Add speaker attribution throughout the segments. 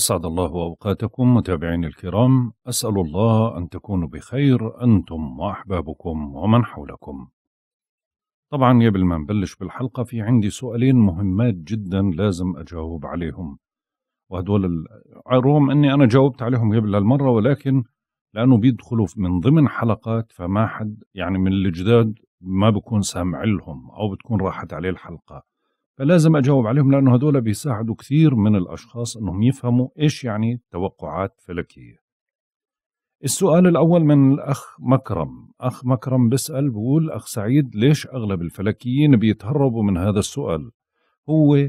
Speaker 1: أسعد الله أوقاتكم متابعين الكرام أسأل الله أن تكونوا بخير أنتم وأحبابكم ومن حولكم طبعا قبل ما نبلش بالحلقة في عندي سؤالين مهمات جدا لازم أجاوب عليهم وهدول رغم أني أنا جاوبت عليهم قبل هالمرة ولكن لأنه بيدخلوا من ضمن حلقات فما حد يعني من الجداد ما بكون سامع لهم أو بتكون راحت عليه الحلقة فلازم أجاوب عليهم لأنه هذول بيساعدوا كثير من الأشخاص أنهم يفهموا إيش يعني توقعات فلكية السؤال الأول من الأخ مكرم أخ مكرم بيسأل بقول أخ سعيد ليش أغلب الفلكيين بيتهربوا من هذا السؤال هو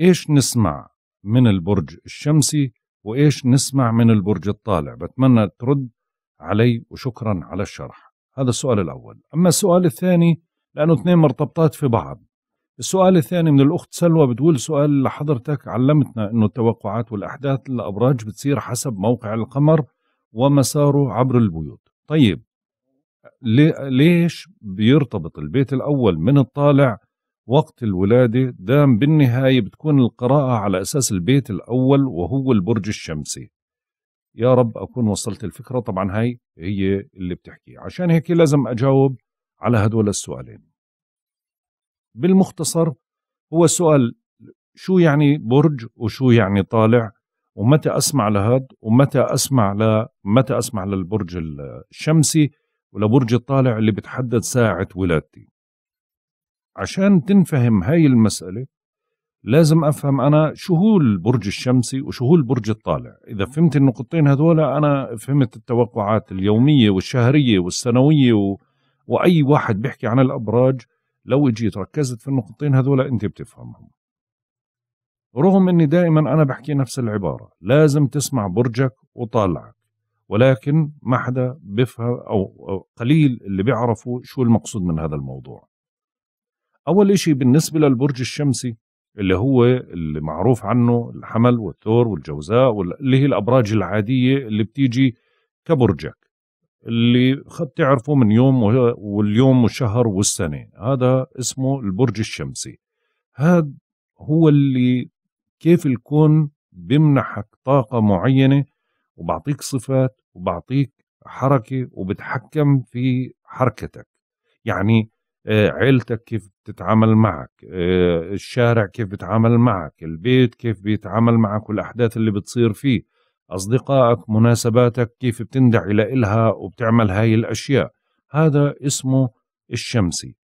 Speaker 1: إيش نسمع من البرج الشمسي وإيش نسمع من البرج الطالع بتمنى ترد علي وشكرا على الشرح هذا السؤال الأول أما السؤال الثاني لأنه اثنين مرتبطات في بعض السؤال الثاني من الأخت سلوى بتقول سؤال لحضرتك علمتنا أنه التوقعات والأحداث الأبراج بتصير حسب موقع القمر ومساره عبر البيوت طيب ليش بيرتبط البيت الأول من الطالع وقت الولادة دام بالنهاية بتكون القراءة على أساس البيت الأول وهو البرج الشمسي يا رب أكون وصلت الفكرة طبعا هاي هي اللي بتحكي عشان هيك لازم أجاوب على هدول السؤالين بالمختصر هو سؤال شو يعني برج وشو يعني طالع ومتى اسمع لهاد ومتى اسمع ل متى اسمع للبرج الشمسي ولبرج الطالع اللي بتحدد ساعه ولادتي عشان تنفهم هاي المساله لازم افهم انا شو هو البرج الشمسي وشو هو البرج الطالع اذا فهمت النقطتين هذول انا فهمت التوقعات اليوميه والشهريه والسنويه و... واي واحد بيحكي عن الابراج لو اجيت ركزت في النقطتين هذول انت بتفهمهم رغم اني دائما انا بحكي نفس العباره لازم تسمع برجك وطالعك ولكن ما حدا بيفهم او قليل اللي بيعرفوا شو المقصود من هذا الموضوع اول اشي بالنسبه للبرج الشمسي اللي هو اللي معروف عنه الحمل والثور والجوزاء واللي هي الابراج العاديه اللي بتيجي كبرجك اللي قد تعرفه من يوم واليوم والشهر والسنة هذا اسمه البرج الشمسي هذا هو اللي كيف الكون بمنحك طاقة معينة وبعطيك صفات وبعطيك حركة وبتحكم في حركتك يعني آه، عيلتك كيف بتتعامل معك آه، الشارع كيف بيتعامل معك البيت كيف بيتعامل معك والأحداث اللي بتصير فيه أصدقائك مناسباتك كيف بتندعي لإلها وبتعمل هاي الأشياء هذا اسمه الشمسي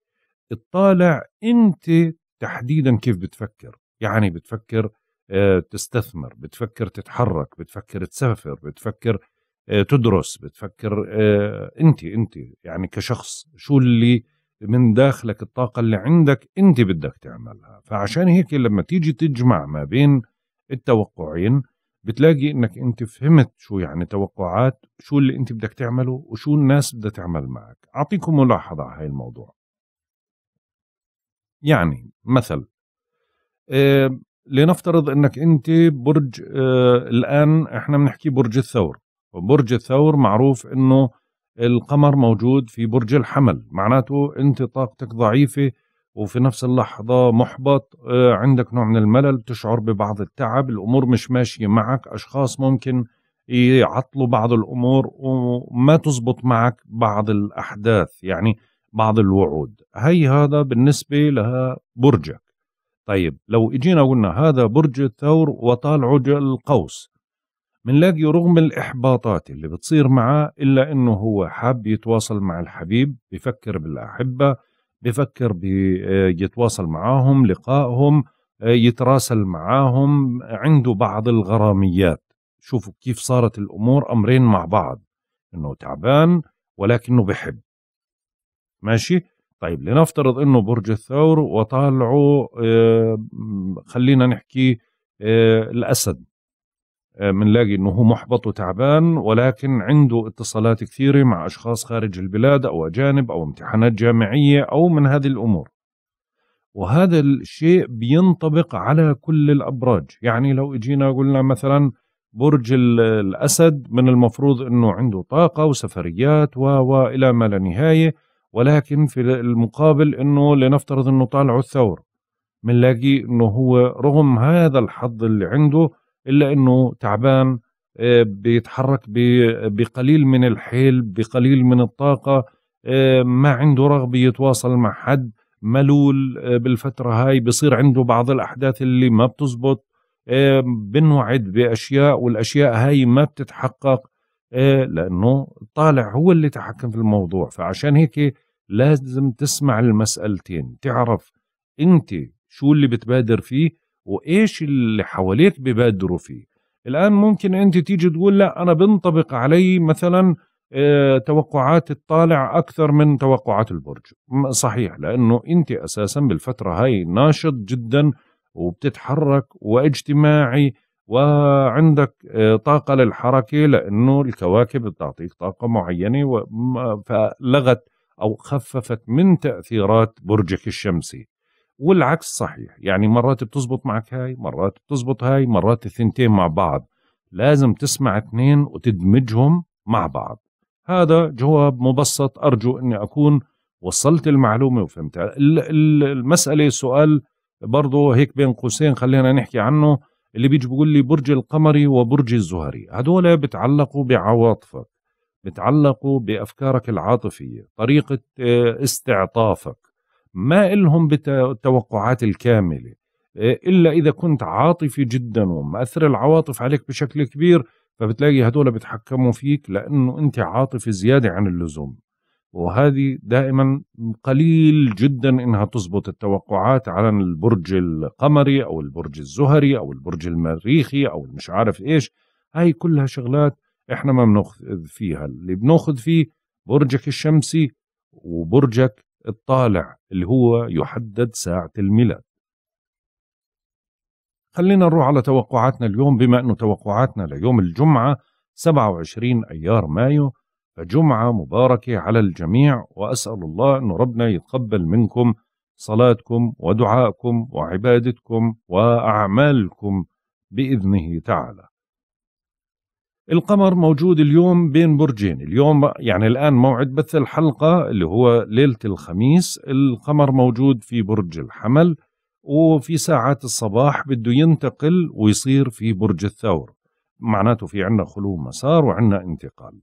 Speaker 1: اطالع أنت تحديدا كيف بتفكر يعني بتفكر آه، تستثمر بتفكر تتحرك بتفكر تسافر بتفكر آه، تدرس بتفكر آه، انت انت يعني كشخص شو اللي من داخلك الطاقة اللي عندك انت بدك تعملها فعشان هيك لما تيجي تجمع ما بين التوقعين بتلاقي انك انت فهمت شو يعني توقعات شو اللي انت بدك تعمله وشو الناس بدها تعمل معك اعطيكم ملاحظه على هاي الموضوع يعني مثل آه لنفترض انك انت برج آه الان احنا بنحكي برج الثور برج الثور معروف انه القمر موجود في برج الحمل معناته انت طاقتك ضعيفه وفي نفس اللحظة محبط آه، عندك نوع من الملل بتشعر ببعض التعب الأمور مش ماشية معك أشخاص ممكن يعطلوا بعض الأمور وما تزبط معك بعض الأحداث يعني بعض الوعود هي هذا بالنسبة لها برجك طيب لو اجينا قلنا هذا برج الثور وطالعه القوس بنلاقي رغم الإحباطات اللي بتصير معاه إلا أنه هو حاب يتواصل مع الحبيب بفكر بالأحبة بفكر بيتواصل آه، معاهم لقائهم آه، يتراسل معاهم عنده بعض الغراميات شوفوا كيف صارت الأمور أمرين مع بعض أنه تعبان ولكنه بحب ماشي طيب لنفترض أنه برج الثور وطالعه آه، خلينا نحكي الأسد بنلاقي آه، انه هو محبط وتعبان ولكن عنده اتصالات كثيره مع اشخاص خارج البلاد او اجانب او امتحانات جامعيه او من هذه الامور. وهذا الشيء بينطبق على كل الابراج، يعني لو اجينا قلنا مثلا برج الاسد من المفروض انه عنده طاقه وسفريات و والى ما لا نهايه، ولكن في المقابل انه لنفترض انه طالعه الثور. بنلاقي انه هو رغم هذا الحظ اللي عنده الا انه تعبان آه، بيتحرك بقليل من الحيل بقليل من الطاقه آه، ما عنده رغبه يتواصل مع حد ملول آه، بالفتره هاي بصير عنده بعض الاحداث اللي ما بتزبط بنوعد باشياء والاشياء هاي ما بتتحقق لانه طالع هو اللي تحكم في الموضوع فعشان هيك لازم تسمع المسألتين تعرف انت شو اللي بتبادر فيه وايش اللي حواليك ببادروا فيه الان ممكن انت تيجي تقول لا انا بنطبق علي مثلا آه، توقعات الطالع اكثر من توقعات البرج صحيح لانه انت اساسا بالفتره هاي ناشط جدا وبتتحرك واجتماعي وعندك آه، طاقه للحركه لانه الكواكب بتعطيك طاقه معينه فلغت او خففت من تاثيرات برجك الشمسي والعكس صحيح يعني مرات بتزبط معك هاي مرات بتزبط هاي مرات الثنتين مع بعض لازم تسمع اثنين وتدمجهم مع بعض هذا جواب مبسط أرجو أني أكون وصلت المعلومة وفهمتها المسألة سؤال برضه هيك بين قوسين خلينا نحكي عنه اللي بيجي بيقول لي برج القمري وبرج الزهري هدول بتعلقوا بعواطفك بتعلقوا بأفكارك العاطفية طريقة آه، استعطافك ما إلهم بالتوقعات الكاملة آه، إلا إذا كنت عاطفي جدا ومأثر العواطف عليك بشكل كبير فبتلاقي هدول بيتحكموا فيك لأنه أنت عاطفي زيادة عن اللزوم وهذه دائما قليل جدا انها تزبط التوقعات على البرج القمري او البرج الزهري او البرج المريخي او مش عارف ايش هاي كلها شغلات احنا ما بناخذ فيها اللي بناخذ فيه برجك الشمسي وبرجك الطالع اللي هو يحدد ساعة الميلاد خلينا نروح على توقعاتنا اليوم بما أنه توقعاتنا ليوم الجمعة 27 أيار مايو فجمعة مباركة على الجميع وأسأل الله أن ربنا يتقبل منكم صلاتكم ودعائكم وعبادتكم وأعمالكم بإذنه تعالى القمر موجود اليوم بين برجين اليوم يعني الآن موعد بث الحلقة اللي هو ليلة الخميس القمر موجود في برج الحمل وفي ساعات الصباح بده ينتقل ويصير في برج الثور معناته في عنا خلو مسار وعنا انتقال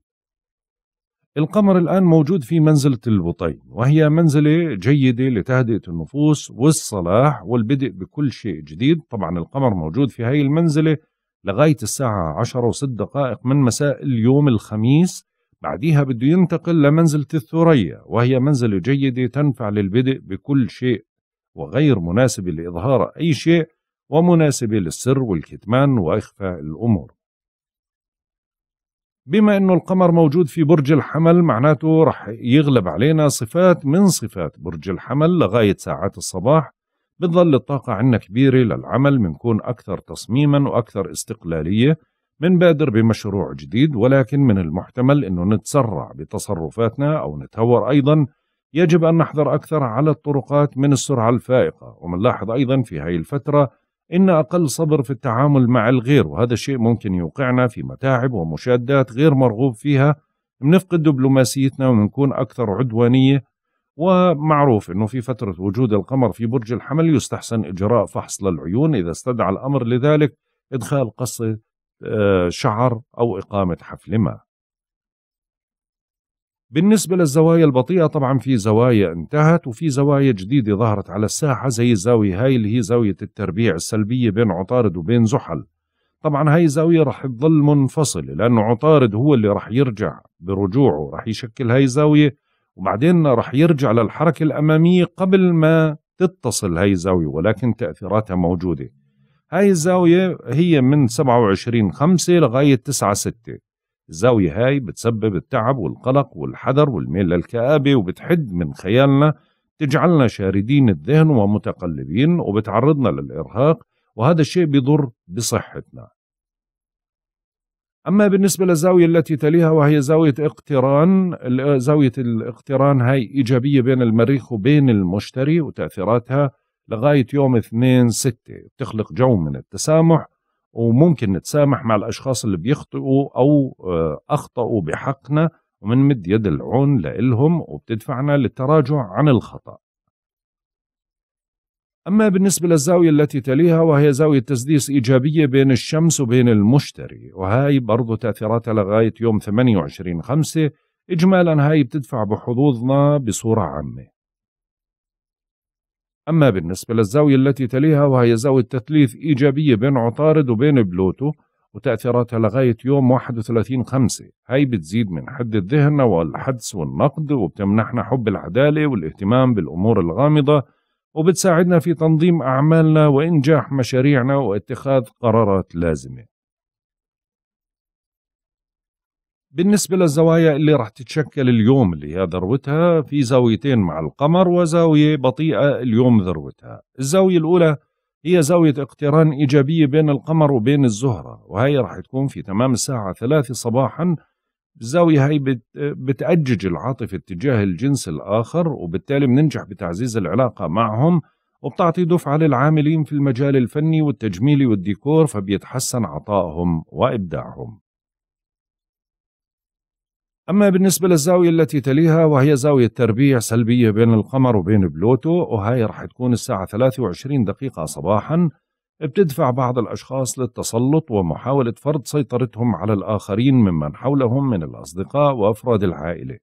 Speaker 1: القمر الآن موجود في منزلة البطين وهي منزلة جيدة لتهدئة النفوس والصلاح والبدء بكل شيء جديد طبعا القمر موجود في هاي المنزلة لغاية الساعة 10 و6 دقائق من مساء اليوم الخميس بعديها بده ينتقل لمنزلة الثريا وهي منزلة جيدة تنفع للبدء بكل شيء وغير مناسبة لإظهار أي شيء ومناسبة للسر والكتمان وإخفاء الأمور بما أنه القمر موجود في برج الحمل معناته رح يغلب علينا صفات من صفات برج الحمل لغاية ساعات الصباح بتظل الطاقة عنا كبيرة للعمل منكون أكثر تصميما وأكثر استقلالية منبادر بمشروع جديد ولكن من المحتمل أنه نتسرع بتصرفاتنا أو نتهور أيضا يجب أن نحذر أكثر على الطرقات من السرعة الفائقة ومنلاحظ أيضا في هاي الفترة إن أقل صبر في التعامل مع الغير وهذا الشيء ممكن يوقعنا في متاعب ومشادات غير مرغوب فيها منفقد دبلوماسيتنا وبنكون أكثر عدوانية ومعروف أنه في فترة وجود القمر في برج الحمل يستحسن إجراء فحص للعيون إذا استدعى الأمر لذلك إدخال قص آه، شعر أو إقامة حفل ما بالنسبة للزوايا البطيئة طبعا في زوايا انتهت وفي زوايا جديدة ظهرت على الساحة زي الزاوية هاي اللي هي زاوية التربيع السلبية بين عطارد وبين زحل طبعا هاي الزاوية رح تظل منفصلة لأنه عطارد هو اللي رح يرجع برجوعه رح يشكل هاي الزاوية وبعدين رح يرجع للحركة الأمامية قبل ما تتصل هاي الزاوية ولكن تأثيراتها موجودة هاي الزاوية هي من 27 5 لغاية 9 6 الزاوية هاي بتسبب التعب والقلق والحذر والميل للكآبة وبتحد من خيالنا تجعلنا شاردين الذهن ومتقلبين وبتعرضنا للإرهاق وهذا الشيء بيضر بصحتنا أما بالنسبة للزاوية التي تليها وهي زاوية اقتران زاوية الاقتران هاي إيجابية بين المريخ وبين المشتري وتأثيراتها لغاية يوم 2 6 بتخلق جو من التسامح وممكن نتسامح مع الأشخاص اللي بيخطئوا أو آه، أخطأوا بحقنا ومنمد يد العون لإلهم وبتدفعنا للتراجع عن الخطأ أما بالنسبة للزاوية التي تليها وهي زاوية تسديس إيجابية بين الشمس وبين المشتري وهاي برضو تأثيراتها لغاية يوم 28 خمسة إجمالا هاي بتدفع بحظوظنا بصورة عامة أما بالنسبة للزاوية التي تليها وهي زاوية تثليث إيجابية بين عطارد وبين بلوتو وتأثيراتها لغاية يوم 31 خمسة هاي بتزيد من حد الذهن والحدس والنقد وبتمنحنا حب العدالة والاهتمام بالأمور الغامضة وبتساعدنا في تنظيم أعمالنا وإنجاح مشاريعنا واتخاذ قرارات لازمة بالنسبة للزوايا اللي رح تتشكل اليوم اللي هي ذروتها في زاويتين مع القمر وزاوية بطيئة اليوم ذروتها الزاوية الأولى هي زاوية اقتران إيجابية بين القمر وبين الزهرة وهي رح تكون في تمام الساعة ثلاثة صباحا الزاوية هاي بتأجج العاطفة تجاه الجنس الآخر وبالتالي بننجح بتعزيز العلاقة معهم وبتعطي دفعة للعاملين في المجال الفني والتجميلي والديكور فبيتحسن عطائهم وإبداعهم أما بالنسبة للزاوية التي تليها وهي زاوية تربيع سلبية بين القمر وبين بلوتو وهي رح تكون الساعة 23 دقيقة صباحاً بتدفع بعض الأشخاص للتسلط ومحاولة فرض سيطرتهم على الآخرين ممن حولهم من الأصدقاء وأفراد العائلة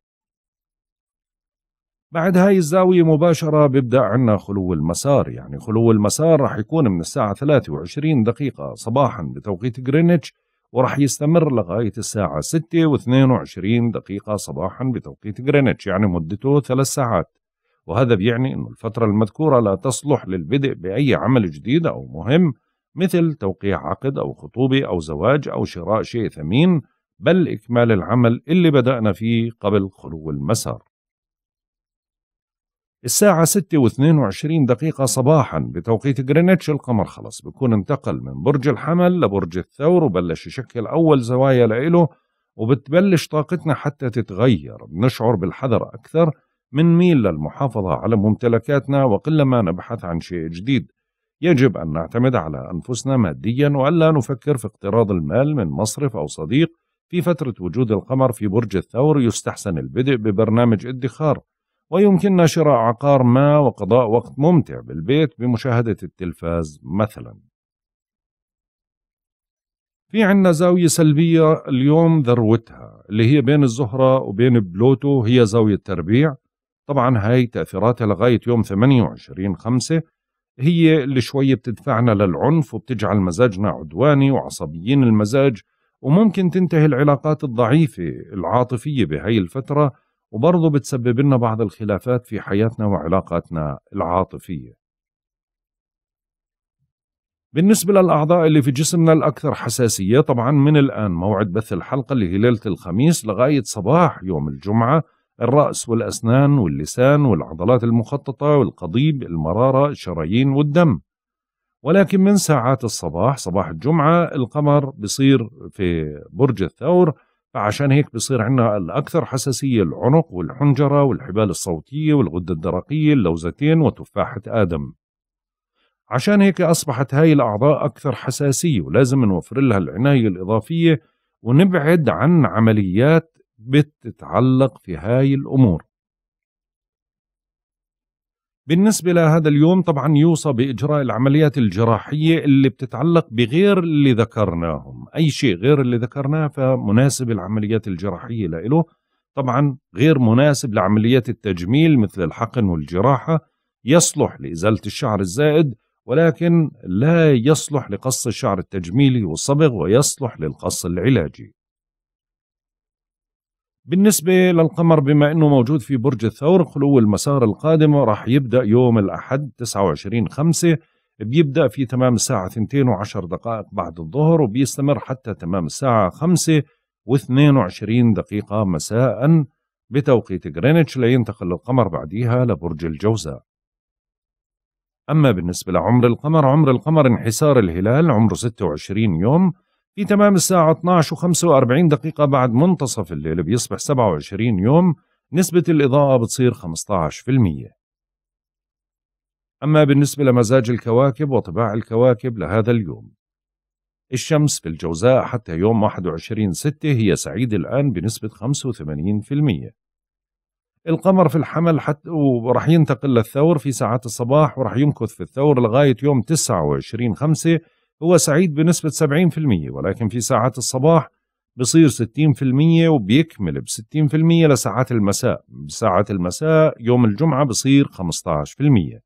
Speaker 1: بعد هاي الزاوية مباشرة بيبدأ عنا خلو المسار يعني خلو المسار رح يكون من الساعة 23 دقيقة صباحا بتوقيت غرينتش ورح يستمر لغاية الساعة 6 و22 دقيقة صباحا بتوقيت غرينتش يعني مدته ثلاث ساعات وهذا بيعني أن الفترة المذكورة لا تصلح للبدء بأي عمل جديد أو مهم مثل توقيع عقد أو خطوبة أو زواج أو شراء شيء ثمين بل إكمال العمل اللي بدأنا فيه قبل خلو المسار الساعة 6 و22 دقيقة صباحا بتوقيت جرينتش القمر خلص بكون انتقل من برج الحمل لبرج الثور وبلش يشكل أول زوايا لإله وبتبلش طاقتنا حتى تتغير بنشعر بالحذر أكثر من ميل للمحافظة على ممتلكاتنا وقلما نبحث عن شيء جديد يجب أن نعتمد على أنفسنا ماديا وألا نفكر في اقتراض المال من مصرف أو صديق في فترة وجود القمر في برج الثور يستحسن البدء ببرنامج ادخار ويمكننا شراء عقار ما وقضاء وقت ممتع بالبيت بمشاهدة التلفاز مثلا في عنا زاوية سلبية اليوم ذروتها اللي هي بين الزهرة وبين بلوتو هي زاوية تربيع طبعا هاي تأثيراتها لغاية يوم 28 خمسة هي اللي شوية بتدفعنا للعنف وبتجعل مزاجنا عدواني وعصبيين المزاج وممكن تنتهي العلاقات الضعيفة العاطفية بهاي الفترة وبرضه بتسبب لنا بعض الخلافات في حياتنا وعلاقاتنا العاطفية بالنسبة للأعضاء اللي في جسمنا الأكثر حساسية طبعا من الآن موعد بث الحلقة اللي هي ليلة الخميس لغاية صباح يوم الجمعة الرأس والأسنان واللسان والعضلات المخططة والقضيب المرارة الشرايين والدم ولكن من ساعات الصباح صباح الجمعة القمر بصير في برج الثور فعشان هيك بصير عندنا الأكثر حساسية العنق والحنجرة والحبال الصوتية والغدة الدرقية اللوزتين وتفاحة آدم عشان هيك أصبحت هاي الأعضاء أكثر حساسية ولازم نوفر لها العناية الإضافية ونبعد عن عمليات بتتعلق في هاي الأمور بالنسبة لهذا اليوم طبعا يوصى بإجراء العمليات الجراحية اللي بتتعلق بغير اللي ذكرناهم أي شيء غير اللي ذكرناه فمناسب العمليات الجراحية لإله طبعا غير مناسب لعمليات التجميل مثل الحقن والجراحة يصلح لإزالة الشعر الزائد ولكن لا يصلح لقص الشعر التجميلي والصبغ ويصلح للقص العلاجي بالنسبة للقمر بما أنه موجود في برج الثور خلو المسار القادم راح يبدأ يوم الأحد 29 5 بيبدأ في تمام الساعة 2 وعشر دقائق بعد الظهر وبيستمر حتى تمام الساعة 5 و22 دقيقة مساء بتوقيت غرينتش لينتقل القمر بعديها لبرج الجوزاء أما بالنسبة لعمر القمر عمر القمر انحسار الهلال عمره 26 يوم في تمام الساعة 12 و45 دقيقة بعد منتصف الليل بيصبح 27 يوم نسبة الإضاءة بتصير 15% أما بالنسبة لمزاج الكواكب وطباع الكواكب لهذا اليوم الشمس في الجوزاء حتى يوم 21 6 هي سعيدة الآن بنسبة 85% القمر في الحمل حتى ورح ينتقل للثور في ساعات الصباح ورح يمكث في الثور لغاية يوم 29 5 هو سعيد بنسبة 70% ولكن في ساعات الصباح بصير 60% وبيكمل ب 60% لساعات المساء بساعات المساء يوم الجمعة بصير 15%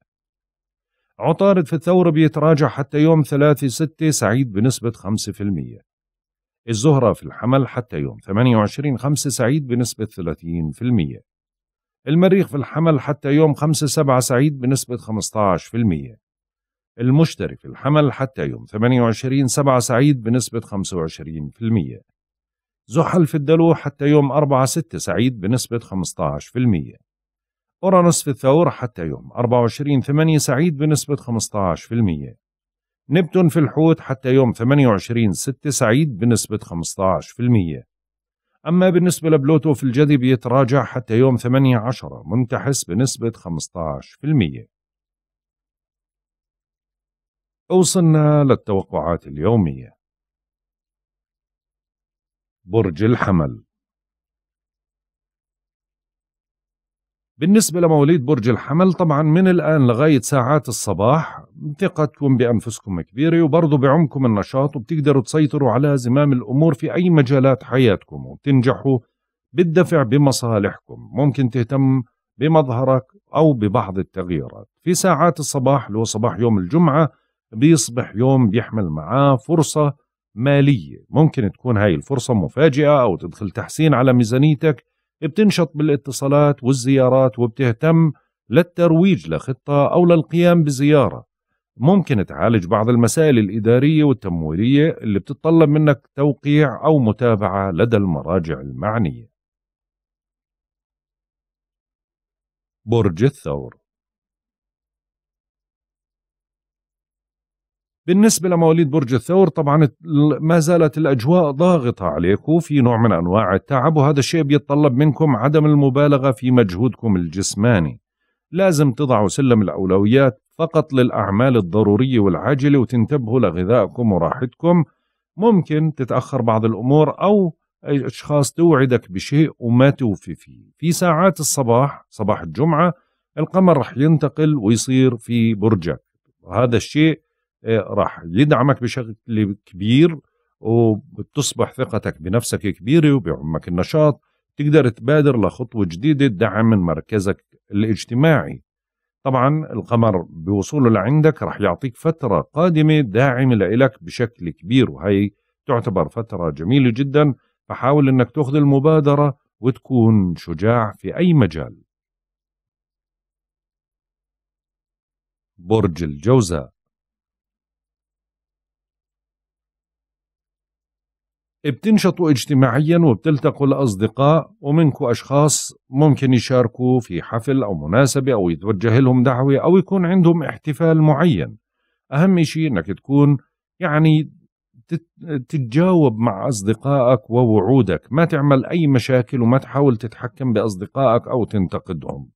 Speaker 1: عطارد في الثورة بيتراجع حتى يوم 3 6 سعيد بنسبة 5% الزهرة في الحمل حتى يوم 28 5 سعيد بنسبة 30% المريخ في الحمل حتى يوم 5 7 سعيد بنسبة 15% المشتري في الحمل حتى يوم 28 7 سعيد بنسبة 25%. زحل في الدلو حتى يوم 4 6 سعيد بنسبة 15%. أورانوس في الثور حتى يوم 24 8 سعيد بنسبة 15%. نبتون في الحوت حتى يوم 28 6 سعيد بنسبة 15%. أما بالنسبة لبلوتو في الجدي بيتراجع حتى يوم 8 عشرة منتحس بنسبة 15%. وصلنا للتوقعات اليومية برج الحمل بالنسبة لمواليد برج الحمل طبعا من الآن لغاية ساعات الصباح ثقتكم بأنفسكم كبيرة وبرضه بعمكم النشاط وبتقدروا تسيطروا على زمام الأمور في أي مجالات حياتكم وبتنجحوا بالدفع بمصالحكم ممكن تهتم بمظهرك أو ببعض التغييرات في ساعات الصباح اللي هو صباح يوم الجمعة بيصبح يوم بيحمل معاه فرصة مالية ممكن تكون هاي الفرصة مفاجئة أو تدخل تحسين على ميزانيتك بتنشط بالاتصالات والزيارات وبتهتم للترويج لخطة أو للقيام بزيارة ممكن تعالج بعض المسائل الإدارية والتمويلية اللي بتتطلب منك توقيع أو متابعة لدى المراجع المعنية برج الثور بالنسبة لمواليد برج الثور طبعا ما زالت الأجواء ضاغطة عليكم في نوع من أنواع التعب وهذا الشيء بيتطلب منكم عدم المبالغة في مجهودكم الجسماني لازم تضعوا سلم الأولويات فقط للأعمال الضرورية والعاجلة وتنتبهوا لغذائكم وراحتكم ممكن تتأخر بعض الأمور أو أشخاص توعدك بشيء وما توفي فيه في ساعات الصباح صباح الجمعة القمر رح ينتقل ويصير في برجك هذا الشيء راح يدعمك بشكل كبير وبتصبح ثقتك بنفسك كبيرة وبيعمك النشاط تقدر تبادر لخطوة جديدة تدعم من مركزك الاجتماعي طبعا القمر بوصوله لعندك راح يعطيك فترة قادمة داعمة لإلك بشكل كبير وهي تعتبر فترة جميلة جدا فحاول أنك تأخذ المبادرة وتكون شجاع في أي مجال برج الجوزاء بتنشطوا اجتماعيا وبتلتقوا الأصدقاء ومنكم أشخاص ممكن يشاركوا في حفل أو مناسبة أو يتوجه لهم دعوة أو يكون عندهم احتفال معين أهم شيء أنك تكون يعني تتجاوب مع أصدقائك ووعودك ما تعمل أي مشاكل وما تحاول تتحكم بأصدقائك أو تنتقدهم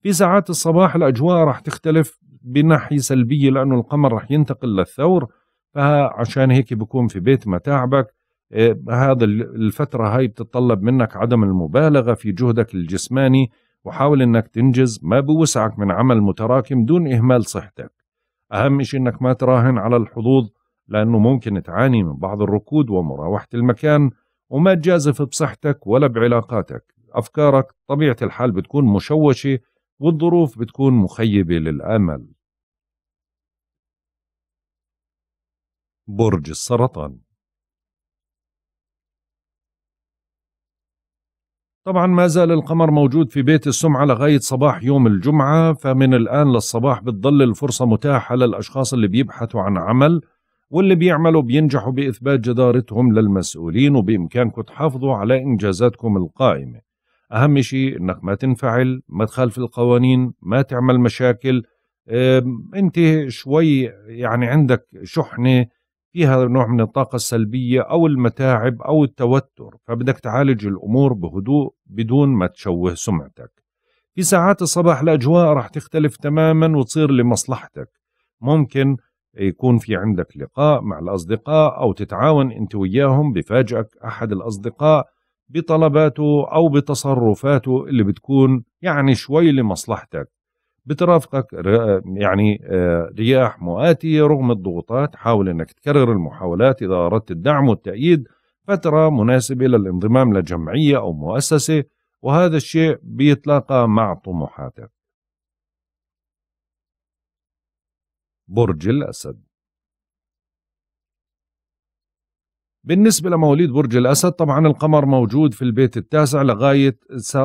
Speaker 1: في ساعات الصباح الأجواء رح تختلف بناحية سلبية لأنه القمر رح ينتقل للثور فعشان هيك بكون في بيت متاعبك إيه، هذا الفترة هاي بتتطلب منك عدم المبالغة في جهدك الجسماني وحاول انك تنجز ما بوسعك من عمل متراكم دون اهمال صحتك اهم شيء انك ما تراهن على الحظوظ لانه ممكن تعاني من بعض الركود ومراوحة المكان وما تجازف بصحتك ولا بعلاقاتك افكارك طبيعة الحال بتكون مشوشة والظروف بتكون مخيبة للامل برج السرطان طبعا ما زال القمر موجود في بيت السمعة لغاية صباح يوم الجمعة فمن الآن للصباح بتضل الفرصة متاحة للأشخاص اللي بيبحثوا عن عمل واللي بيعملوا بينجحوا بإثبات جدارتهم للمسؤولين وبإمكانكم تحافظوا على إنجازاتكم القائمة أهم شيء إنك ما تنفعل ما تخالف القوانين ما تعمل مشاكل أنت شوي يعني عندك شحنة فيها نوع من الطاقة السلبية أو المتاعب أو التوتر فبدك تعالج الأمور بهدوء بدون ما تشوه سمعتك في ساعات الصباح الأجواء راح تختلف تماما وتصير لمصلحتك ممكن يكون في عندك لقاء مع الأصدقاء أو تتعاون أنت وياهم بفاجئك أحد الأصدقاء بطلباته أو بتصرفاته اللي بتكون يعني شوي لمصلحتك بترافقك يعني آه، رياح مؤاتية رغم الضغوطات حاول أنك تكرر المحاولات إذا أردت الدعم والتأييد فترة مناسبة للانضمام لجمعية أو مؤسسة وهذا الشيء بيتلاقى مع طموحاتك برج الأسد بالنسبة لمواليد برج الأسد طبعا القمر موجود في البيت التاسع لغاية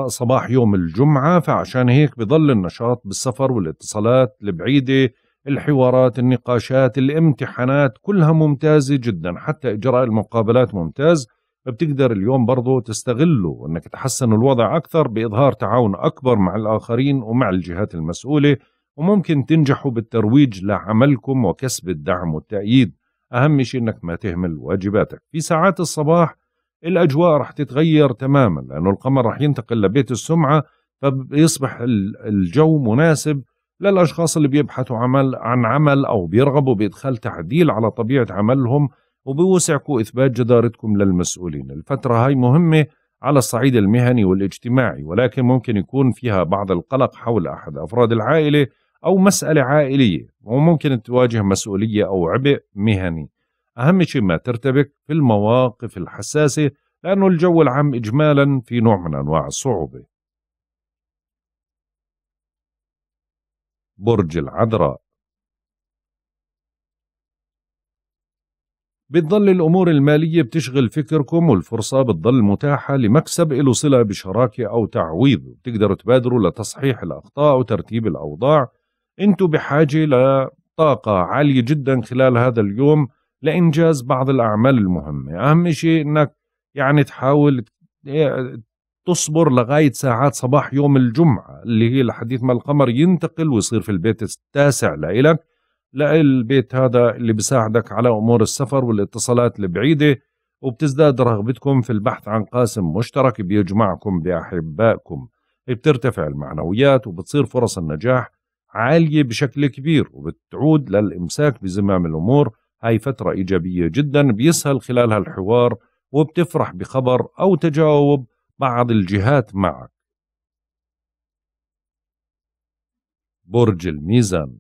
Speaker 1: صباح يوم الجمعة فعشان هيك بظل النشاط بالسفر والاتصالات البعيدة الحوارات النقاشات الامتحانات كلها ممتازة جدا حتى إجراء المقابلات ممتاز بتقدر اليوم برضه تستغله أنك تحسن الوضع أكثر بإظهار تعاون أكبر مع الآخرين ومع الجهات المسؤولة وممكن تنجحوا بالترويج لعملكم وكسب الدعم والتأييد أهم شيء أنك ما تهمل واجباتك في ساعات الصباح الأجواء رح تتغير تماما لأنه القمر رح ينتقل لبيت السمعة فبيصبح الجو مناسب للأشخاص اللي بيبحثوا عمل عن عمل أو بيرغبوا بإدخال تعديل على طبيعة عملهم وبوسعكم إثبات جدارتكم للمسؤولين الفترة هاي مهمة على الصعيد المهني والاجتماعي ولكن ممكن يكون فيها بعض القلق حول أحد أفراد العائلة أو مسألة عائلية وممكن تواجه مسؤولية أو عبء مهني أهم شيء ما ترتبك في المواقف الحساسة لأنه الجو العام إجمالا في نوع من أنواع الصعوبة برج العذراء بتضل الأمور المالية بتشغل فكركم والفرصة بتضل متاحة لمكسب له صلة بشراكة أو تعويض بتقدروا تبادروا لتصحيح الأخطاء وترتيب الأوضاع انتم بحاجه لطاقه عاليه جدا خلال هذا اليوم لانجاز بعض الاعمال المهمه اهم شيء انك يعني تحاول تصبر لغاية ساعات صباح يوم الجمعة اللي هي لحديث ما القمر ينتقل ويصير في البيت التاسع لإلك للبيت هذا اللي بيساعدك على أمور السفر والاتصالات البعيدة وبتزداد رغبتكم في البحث عن قاسم مشترك بيجمعكم بأحبائكم بترتفع المعنويات وبتصير فرص النجاح عالية بشكل كبير وبتعود للإمساك بزمام الأمور هاي فترة إيجابية جدا بيسهل خلالها الحوار وبتفرح بخبر أو تجاوب بعض الجهات معك برج الميزان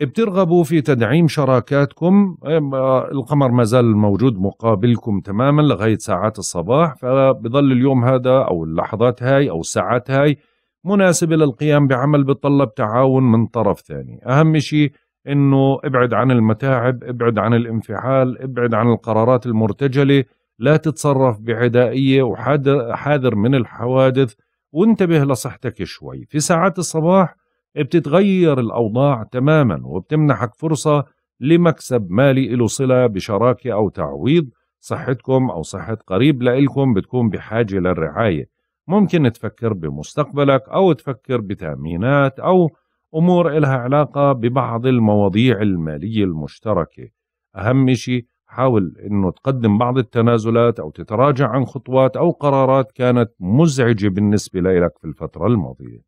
Speaker 1: بترغبوا في تدعيم شراكاتكم آه، القمر ما زال موجود مقابلكم تماما لغاية ساعات الصباح فبظل اليوم هذا أو اللحظات هاي أو الساعات هاي مناسبة للقيام بعمل بتطلب تعاون من طرف ثاني أهم شيء أنه ابعد عن المتاعب ابعد عن الانفعال ابعد عن القرارات المرتجلة لا تتصرف بعدائية وحاذر من الحوادث وانتبه لصحتك شوي في ساعات الصباح بتتغير الأوضاع تماما وبتمنحك فرصة لمكسب مالي له صلة بشراكة أو تعويض صحتكم أو صحة قريب لإلكم بتكون بحاجة للرعاية ممكن تفكر بمستقبلك أو تفكر بتأمينات أو أمور إلها علاقة ببعض المواضيع المالية المشتركة أهم شيء حاول أنه تقدم بعض التنازلات أو تتراجع عن خطوات أو قرارات كانت مزعجة بالنسبة لك في الفترة الماضية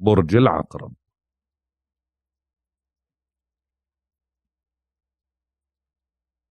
Speaker 1: برج العقرب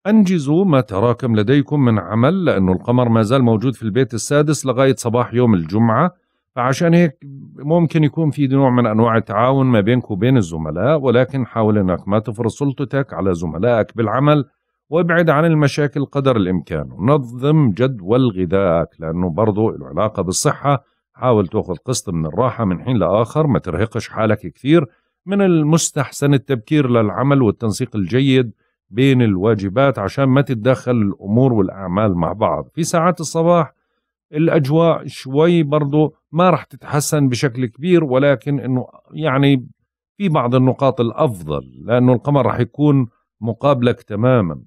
Speaker 1: أنجزوا ما تراكم لديكم من عمل لأنه القمر ما زال موجود في البيت السادس لغاية صباح يوم الجمعة فعشان هيك ممكن يكون في نوع من أنواع التعاون ما بينك وبين الزملاء ولكن حاول أنك ما تفرض سلطتك على زملائك بالعمل وابعد عن المشاكل قدر الإمكان ونظم جدول غذائك لأنه برضو له علاقة بالصحة حاول تاخذ قسط من الراحة من حين لآخر ما ترهقش حالك كثير من المستحسن التبكير للعمل والتنسيق الجيد بين الواجبات عشان ما تتدخل الأمور والأعمال مع بعض في ساعات الصباح الأجواء شوي برضو ما راح تتحسن بشكل كبير ولكن أنه يعني في بعض النقاط الأفضل لأنه القمر راح يكون مقابلك تماما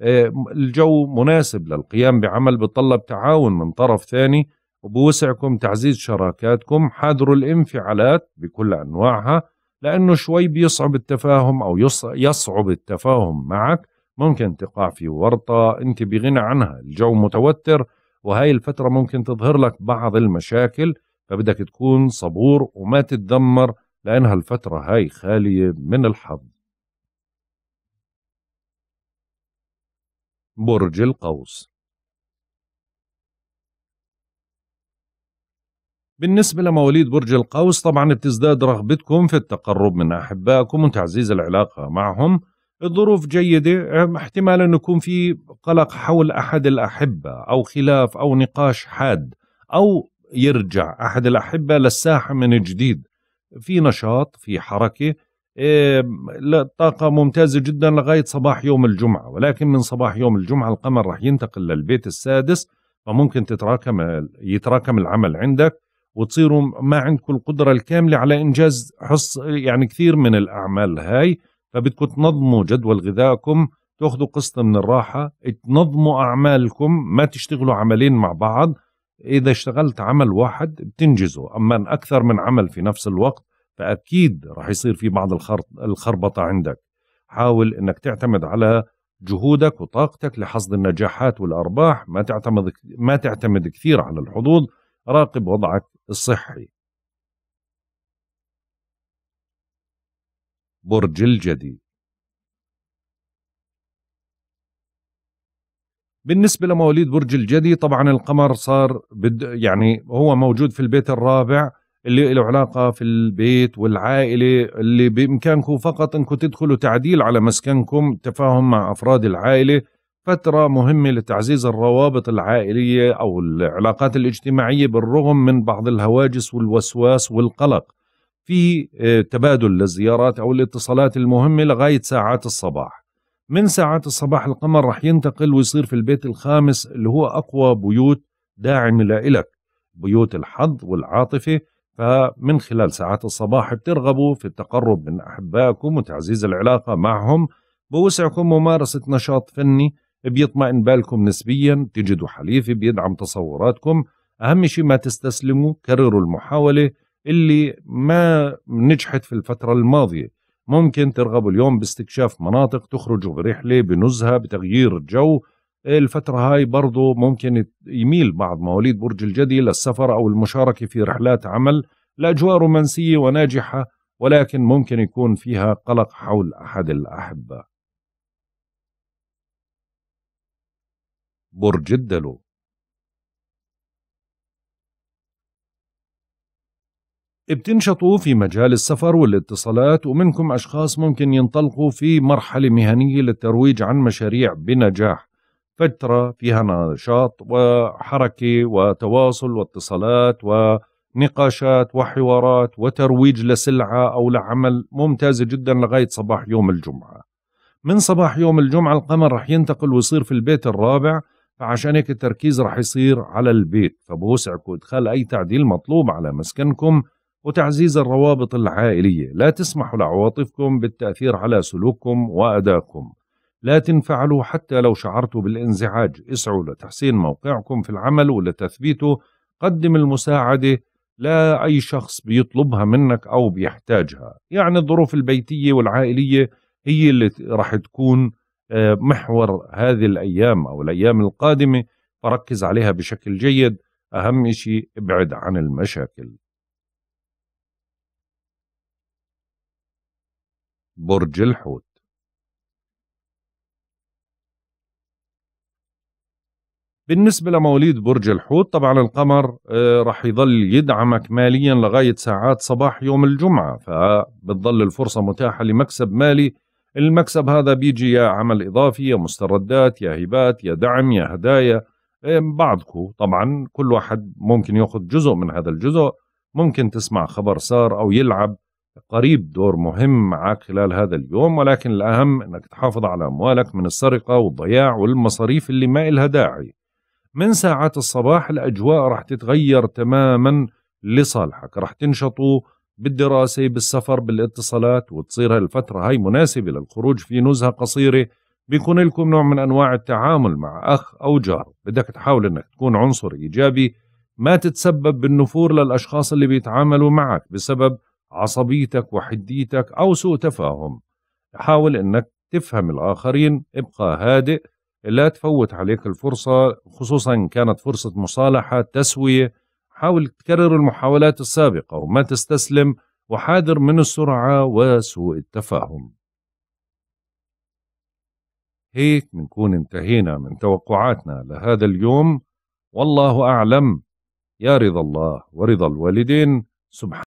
Speaker 1: آه، الجو مناسب للقيام بعمل بتطلب تعاون من طرف ثاني وبوسعكم تعزيز شراكاتكم حاذروا الانفعالات بكل أنواعها لأنه شوي بيصعب التفاهم أو يصعب التفاهم معك ممكن تقع في ورطة أنت بغنى عنها الجو متوتر وهاي الفترة ممكن تظهر لك بعض المشاكل فبدك تكون صبور وما تتذمر لأنها الفترة هاي خالية من الحظ برج القوس بالنسبة لمواليد برج القوس طبعا بتزداد رغبتكم في التقرب من أحبائكم وتعزيز العلاقة معهم الظروف جيدة احتمال أن يكون في قلق حول أحد الأحبة أو خلاف أو نقاش حاد أو يرجع أحد الأحبة للساحة من جديد في نشاط في حركة الطاقة ممتازة جدا لغاية صباح يوم الجمعة ولكن من صباح يوم الجمعة القمر رح ينتقل للبيت السادس فممكن تتراكم يتراكم العمل عندك وتصيروا ما عندكم القدره الكامله على انجاز حص يعني كثير من الاعمال هاي فبدكم تنظموا جدول غذائكم تاخذوا قسط من الراحه تنظموا اعمالكم ما تشتغلوا عملين مع بعض اذا اشتغلت عمل واحد بتنجزه اما اكثر من عمل في نفس الوقت فاكيد راح يصير في بعض الخربطه عندك حاول انك تعتمد على جهودك وطاقتك لحصد النجاحات والارباح ما تعتمد ما تعتمد كثير على الحظوظ راقب وضعك الصحي برج الجدي بالنسبة لمواليد برج الجدي طبعا القمر صار بد يعني هو موجود في البيت الرابع اللي له علاقة في البيت والعائلة اللي بإمكانكم فقط أنكم تدخلوا تعديل على مسكنكم تفاهم مع أفراد العائلة فترة مهمة لتعزيز الروابط العائلية أو العلاقات الاجتماعية بالرغم من بعض الهواجس والوسواس والقلق في آه، تبادل للزيارات أو الاتصالات المهمة لغاية ساعات الصباح من ساعات الصباح القمر رح ينتقل ويصير في البيت الخامس اللي هو أقوى بيوت داعمة لإلك بيوت الحظ والعاطفة فمن خلال ساعات الصباح بترغبوا في التقرب من أحبائكم وتعزيز العلاقة معهم بوسعكم ممارسة نشاط فني بيطمئن بالكم نسبيا تجدوا حليف بيدعم تصوراتكم أهم شيء ما تستسلموا كرروا المحاولة اللي ما نجحت في الفترة الماضية ممكن ترغبوا اليوم باستكشاف مناطق تخرجوا برحلة بنزهة بتغيير جو الفترة هاي برضو ممكن يميل بعض مواليد برج الجدي للسفر أو المشاركة في رحلات عمل لأجواء رومانسية وناجحة ولكن ممكن يكون فيها قلق حول أحد الأحبة برج الدلو بتنشطوا في مجال السفر والاتصالات ومنكم أشخاص ممكن ينطلقوا في مرحلة مهنية للترويج عن مشاريع بنجاح فترة فيها نشاط وحركة وتواصل واتصالات ونقاشات وحوارات وترويج لسلعة أو لعمل ممتازة جدا لغاية صباح يوم الجمعة من صباح يوم الجمعة القمر رح ينتقل ويصير في البيت الرابع فعشان هيك التركيز رح يصير على البيت فبوسعكم ادخال اي تعديل مطلوب على مسكنكم وتعزيز الروابط العائليه لا تسمحوا لعواطفكم بالتاثير على سلوككم وادائكم لا تنفعلوا حتى لو شعرتوا بالانزعاج اسعوا لتحسين موقعكم في العمل ولتثبيته قدم المساعده لا اي شخص بيطلبها منك او بيحتاجها يعني الظروف البيتيه والعائليه هي اللي رح تكون آه، محور هذه الايام او الايام القادمه فركز عليها بشكل جيد اهم شيء ابعد عن المشاكل برج الحوت بالنسبة لمواليد برج الحوت طبعا القمر آه، رح يظل يدعمك ماليا لغاية ساعات صباح يوم الجمعة فبتظل الفرصة متاحة لمكسب مالي المكسب هذا بيجي يا عمل اضافي يا مستردات يا هبات يا دعم يا هدايا إيه، بعضكم طبعا كل واحد ممكن ياخذ جزء من هذا الجزء ممكن تسمع خبر صار او يلعب قريب دور مهم معك خلال هذا اليوم ولكن الأهم أنك تحافظ على أموالك من السرقة والضياع والمصاريف اللي ما إلها داعي من ساعات الصباح الأجواء رح تتغير تماما لصالحك رح تنشطوا بالدراسة بالسفر بالاتصالات وتصير هالفترة هاي مناسبة للخروج في نزهة قصيرة بيكون لكم نوع من أنواع التعامل مع أخ أو جار بدك تحاول أنك تكون عنصر إيجابي ما تتسبب بالنفور للأشخاص اللي بيتعاملوا معك بسبب عصبيتك وحديتك أو سوء تفاهم حاول أنك تفهم الآخرين ابقى هادئ لا تفوت عليك الفرصة خصوصا كانت فرصة مصالحة تسوية حاول تكرر المحاولات السابقة وما تستسلم وحاذر من السرعة وسوء التفاهم هيك منكون انتهينا من توقعاتنا لهذا اليوم والله أعلم يا رضا الله ورضا الوالدين سبحانه